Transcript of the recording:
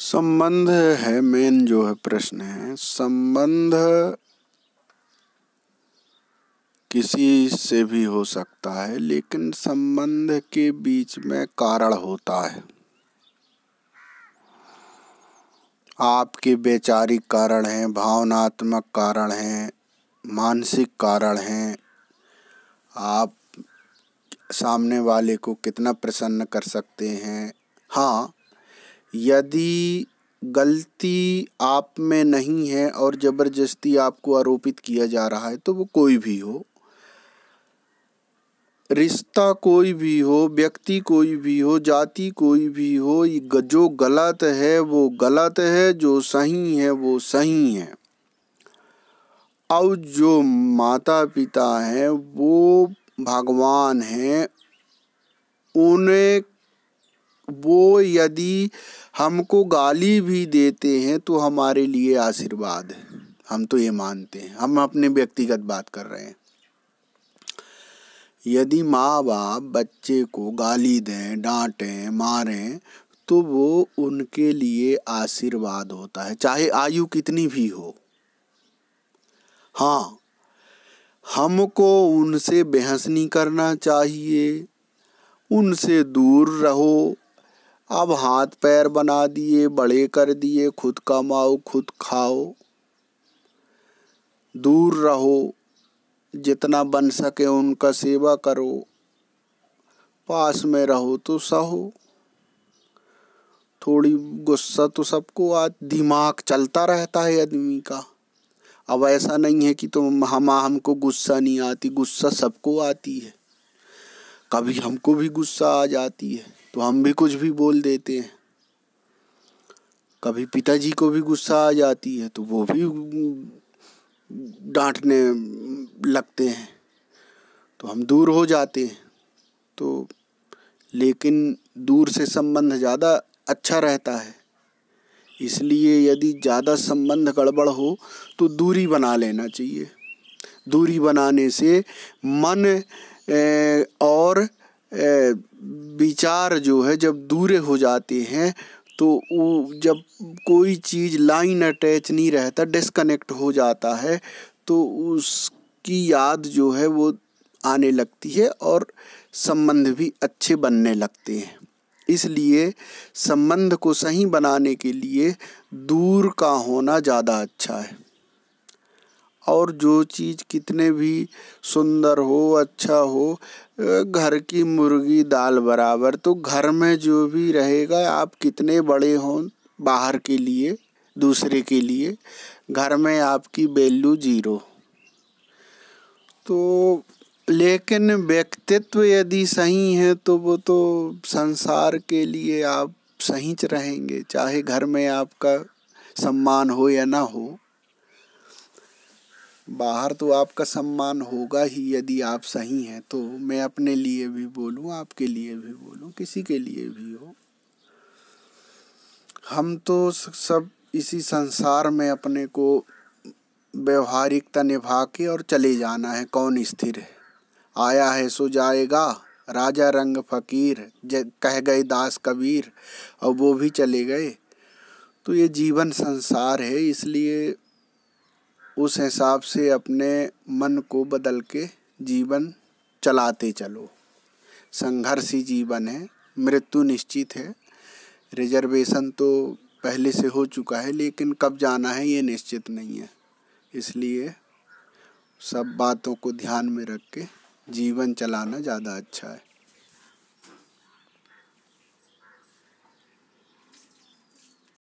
संबंध है मेन जो है प्रश्न है संबंध किसी से भी हो सकता है लेकिन संबंध के बीच में कारण होता है आपके वैचारिक कारण हैं भावनात्मक कारण हैं मानसिक कारण हैं आप सामने वाले को कितना प्रसन्न कर सकते हैं हाँ यदि गलती आप में नहीं है और ज़बरदस्ती आपको आरोपित किया जा रहा है तो वो कोई भी हो रिश्ता कोई भी हो व्यक्ति कोई भी हो जाति कोई भी हो जो गलत है वो गलत है जो सही है वो सही है और जो माता पिता हैं वो भगवान हैं उन्हें वो यदि हमको गाली भी देते हैं तो हमारे लिए आशीर्वाद है हम तो ये मानते हैं हम अपने व्यक्तिगत बात कर रहे हैं यदि माँ बाप बच्चे को गाली दें डांटें मारें तो वो उनके लिए आशीर्वाद होता है चाहे आयु कितनी भी हो हाँ हमको उनसे बहस नहीं करना चाहिए उनसे दूर रहो अब हाथ पैर बना दिए बड़े कर दिए खुद कमाओ खुद खाओ दूर रहो जितना बन सके उनका सेवा करो पास में रहो तो सहो थोड़ी गुस्सा तो सबको आज दिमाग चलता रहता है आदमी का अब ऐसा नहीं है कि तुम तो हम हमको गुस्सा नहीं आती गुस्सा सबको आती है कभी हमको भी गुस्सा आ जाती है तो हम भी कुछ भी बोल देते हैं कभी पिताजी को भी गुस्सा आ जाती है तो वो भी डांटने लगते हैं तो हम दूर हो जाते हैं तो लेकिन दूर से संबंध ज़्यादा अच्छा रहता है इसलिए यदि ज़्यादा संबंध गड़बड़ हो तो दूरी बना लेना चाहिए दूरी बनाने से मन और विचार जो है जब दूरे हो जाते हैं तो वो जब कोई चीज़ लाइन अटैच नहीं रहता डिसकनेक्ट हो जाता है तो उसकी याद जो है वो आने लगती है और संबंध भी अच्छे बनने लगते हैं इसलिए संबंध को सही बनाने के लिए दूर का होना ज़्यादा अच्छा है और जो चीज़ कितने भी सुंदर हो अच्छा हो घर की मुर्गी दाल बराबर तो घर में जो भी रहेगा आप कितने बड़े हों बाहर के लिए दूसरे के लिए घर में आपकी वैल्यू जीरो तो लेकिन व्यक्तित्व यदि सही है तो वो तो संसार के लिए आप सही रहेंगे चाहे घर में आपका सम्मान हो या ना हो बाहर तो आपका सम्मान होगा ही यदि आप सही हैं तो मैं अपने लिए भी बोलूं आपके लिए भी बोलूं किसी के लिए भी हो हम तो सब इसी संसार में अपने को व्यवहारिकता निभा के और चले जाना है कौन स्थिर है आया है सो जाएगा राजा रंग फकीर कह गए दास कबीर और वो भी चले गए तो ये जीवन संसार है इसलिए उस हिसाब से अपने मन को बदल के जीवन चलाते चलो संघर्ष ही जीवन है मृत्यु निश्चित है रिजर्वेशन तो पहले से हो चुका है लेकिन कब जाना है ये निश्चित नहीं है इसलिए सब बातों को ध्यान में रख के जीवन चलाना ज़्यादा अच्छा है